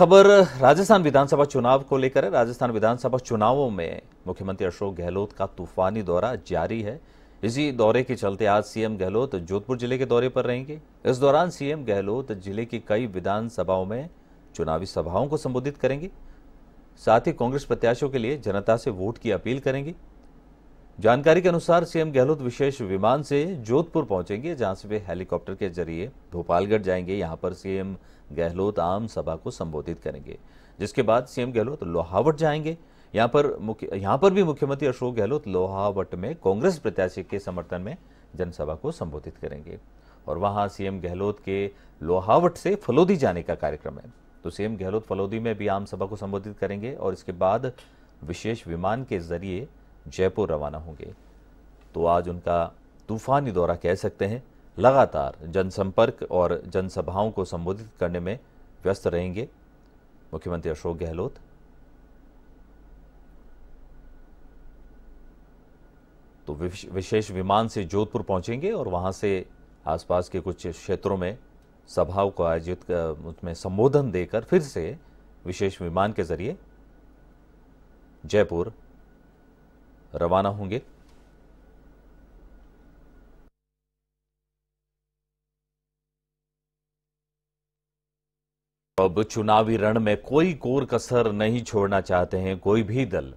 खबर राजस्थान विधानसभा चुनाव को लेकर है राजस्थान विधानसभा चुनावों में मुख्यमंत्री अशोक गहलोत का तूफानी दौरा जारी है इसी दौरे के चलते आज सीएम गहलोत जोधपुर जिले के दौरे पर रहेंगे इस दौरान सीएम गहलोत जिले की कई विधानसभाओं में चुनावी सभाओं को संबोधित करेंगे साथ ही कांग्रेस प्रत्याशियों के लिए जनता से वोट की अपील करेंगे जानकारी के अनुसार सीएम गहलोत विशेष विमान से जोधपुर पहुंचेंगे जहां से वे हेलीकॉप्टर के जरिए भोपालगढ़ जाएंगे यहां पर सीएम गहलोत आम सभा को संबोधित करेंगे जिसके बाद सीएम गहलोत लोहावट जाएंगे यहां पर मुख्य यहां पर भी मुख्यमंत्री अशोक गहलोत लोहावट में कांग्रेस प्रत्याशी के समर्थन में जनसभा को संबोधित करेंगे और वहां सीएम गहलोत के लोहावट से फलोदी जाने का कार्यक्रम है तो सीएम गहलोत फलोदी में भी आम सभा को संबोधित करेंगे और इसके बाद विशेष विमान के जरिए जयपुर रवाना होंगे तो आज उनका तूफानी दौरा कह सकते हैं लगातार जनसंपर्क और जनसभाओं को संबोधित करने में व्यस्त रहेंगे मुख्यमंत्री अशोक गहलोत तो विशेष विमान से जोधपुर पहुंचेंगे और वहां से आसपास के कुछ क्षेत्रों में सभाओं को आयोजित उसमें संबोधन देकर फिर से विशेष विमान के जरिए जयपुर रवाना होंगे अब चुनावी रण में कोई कोर कसर नहीं छोड़ना चाहते हैं कोई भी दल